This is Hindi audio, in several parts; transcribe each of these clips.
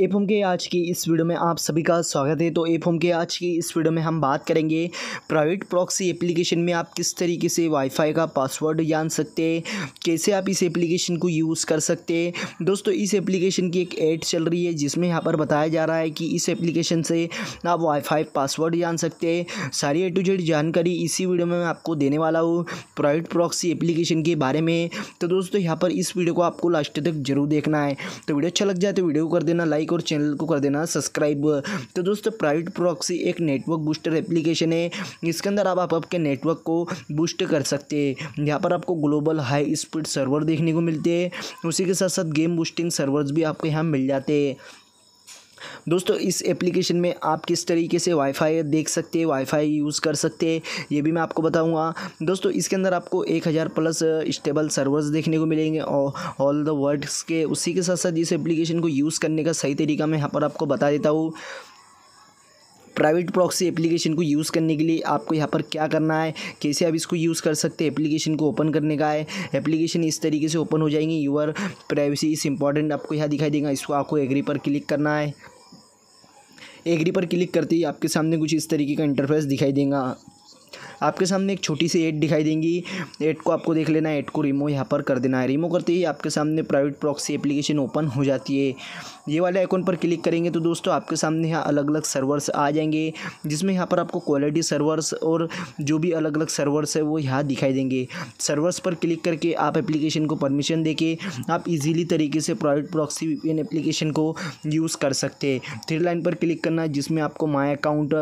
एफ के आज की इस वीडियो में आप सभी का स्वागत है तो एफ के आज की इस वीडियो में हम बात करेंगे प्राइवेट प्रॉक्सी एप्लीकेशन में आप किस तरीके से वाईफाई का पासवर्ड जान सकते हैं कैसे आप इस एप्लीकेशन को यूज़ कर सकते हैं दोस्तों इस एप्लीकेशन की एक ऐड चल रही है जिसमें यहाँ पर बताया जा रहा है कि इस एप्लीकेशन से आप वाईफाई पासवर्ड जान सकते हैं सारी ए टू जेड जानकारी इसी वीडियो में मैं आपको देने वाला हूँ प्राइवेट प्रॉक्सी एप्लीकेशन के बारे में तो दोस्तों यहाँ पर इस वीडियो को आपको लास्ट तक जरूर देखना है तो वीडियो अच्छा लग जाए तो वीडियो को कर देना लाइक लाइक और चैनल को कर देना सब्सक्राइब तो दोस्तों प्राइवेट प्रॉक्सी एक नेटवर्क बूस्टर एप्लीकेशन है इसके अंदर आप आपके नेटवर्क को बूस्ट कर सकते हैं यहाँ पर आपको ग्लोबल हाई स्पीड सर्वर देखने को मिलते हैं उसी के साथ साथ गेम बूस्टिंग सर्वर्स भी आपको यहाँ मिल जाते हैं दोस्तों इस एप्लीकेशन में आप किस तरीके से वाईफाई देख सकते हैं वाईफाई यूज़ कर सकते हैं ये भी मैं आपको बताऊंगा दोस्तों इसके अंदर आपको एक हज़ार प्लस स्टेबल सर्वर्स देखने को मिलेंगे और ऑल द वर्ड्स के उसी के साथ साथ इस एप्लीकेशन को यूज़ करने का सही तरीका मैं यहाँ पर आपको बता देता हूँ प्राइवेट प्रॉक्सी एप्लीकेशन को यूज़ करने के लिए आपको यहाँ पर क्या करना है कैसे आप इसको यूज़ कर सकते हैं एप्लीकेशन को ओपन करने का है एप्लीकेशन इस तरीके से ओपन हो जाएंगे यूअर प्राइवेसी इस इंपॉर्टेंट आपको यहाँ दिखाई देगा इसको आपको एग्री पर क्लिक करना है एग्री पर क्लिक करते ही आपके सामने कुछ इस तरीके का इंटरफेस दिखाई देगा आपके सामने एक छोटी सी एड दिखाई देंगी एड को आपको देख लेना है एड को रिमो यहाँ पर कर देना है रिमो करते ही आपके सामने प्राइवेट प्रॉक्सी एप्लीकेशन ओपन हो जाती है ये वाले आइकॉन पर क्लिक करेंगे तो दोस्तों आपके सामने यहाँ अलग अलग सर्वर्स आ जाएंगे जिसमें यहाँ पर आपको क्वालिटी सर्वर्स और जो भी अलग अलग सर्वर्स है वो यहाँ दिखाई देंगे सर्वर्स पर क्लिक करके आप एप्लीकेशन को परमिशन देके आप इजीली तरीके से प्राइवेट प्रॉक्सी वीपीएन एप्लीकेशन को यूज़ कर सकते हैं थ्री लाइन पर क्लिक करना जिसमें आपको my account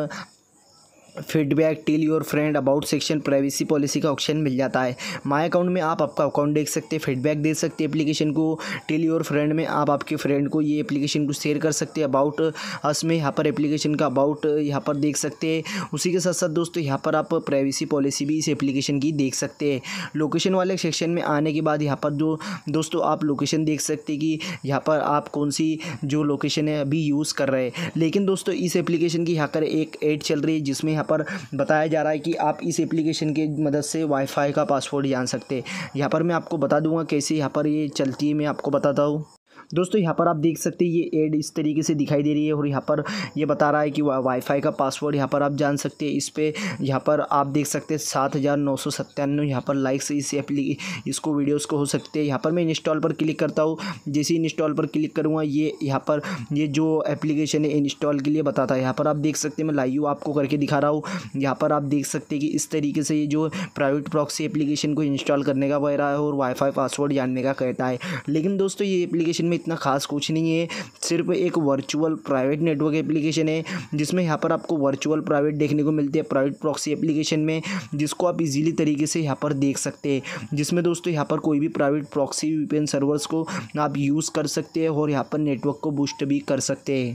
feedback tell your friend about section privacy policy का ऑप्शन मिल जाता है माई अकाउंट में आप आपका अकाउंट देख सकते हैं फीडबैक दे सकते हैं एप्लीकेशन को टिल योर फ्रेंड में आप आपके फ्रेंड को ये एप्लीकेशन को शेयर कर सकते हैं अबाउट अस में यहाँ पर एप्लीकेशन का अबाउट यहाँ पर देख सकते हैं उसी के साथ साथ दोस्तों यहाँ पर आप प्राइवेसी पॉलिसी भी इस एप्लीकेशन की देख सकते हैं लोकेशन वाले सेक्शन में आने के बाद यहाँ पर जो दोस्तों आप लोकेशन देख सकते हैं कि यहाँ पर आप कौन सी जो लोकेशन है अभी यूज़ कर रहे हैं लेकिन दोस्तों इस एप्लीकेशन की यहाँ पर एक एड चल रही है जिसमें यहाँ पर बताया जा रहा है कि आप इस एप्लीकेशन की मदद से वाईफाई का पासवर्ड जान सकते हैं यहाँ पर मैं आपको बता दूंगा कैसे यहाँ पर ये चलती है मैं आपको बताता हूँ दोस्तों यहाँ पर आप देख सकते हैं ये एड इस तरीके से दिखाई दे रही है और यहाँ पर ये बता रहा है कि वाईफाई का पासवर्ड यहाँ पर आप जान सकते हैं इस पर यहाँ पर आप देख सकते हैं सात हज़ार नौ सौ सत्तानवे यहाँ पर लाइक्स इस एप्ली इसको वीडियोज़ को हो सकते हैं यहाँ पर मैं इंस्टॉल पर क्लिक करता हूँ जैसे ही इंस्टॉल पर क्लिक करूँगा ये यहाँ पर ये जो एप्लीकेशन है इंस्टॉल के लिए बताता है यहाँ पर आप देख सकते हैं मैं लाइव आपको करके दिखा रहा हूँ यहाँ पर आप देख सकते हैं कि इस तरीके से ये जो प्राइवेट प्रॉक्सी एप्लीकेशन को इंस्टॉल करने का वह रहा है और वाईफाई पासवर्ड जानने का कहता है लेकिन दोस्तों ये एप्लीकेशन में में इतना खास कुछ नहीं है सिर्फ एक वर्चुअल प्राइवेट नेटवर्क एप्लीकेशन है जिसमें यहाँ पर आपको वर्चुअल प्राइवेट देखने को मिलती है प्राइवेट प्रॉक्सी एप्लीकेशन में जिसको आप इजीली तरीके से यहाँ पर देख सकते हैं जिसमें दोस्तों यहाँ पर कोई भी प्राइवेट प्रॉक्सी वीपीएन सर्वर्स को आप यूज़ कर सकते हैं और यहाँ पर नेटवर्क को बूस्ट भी कर सकते हैं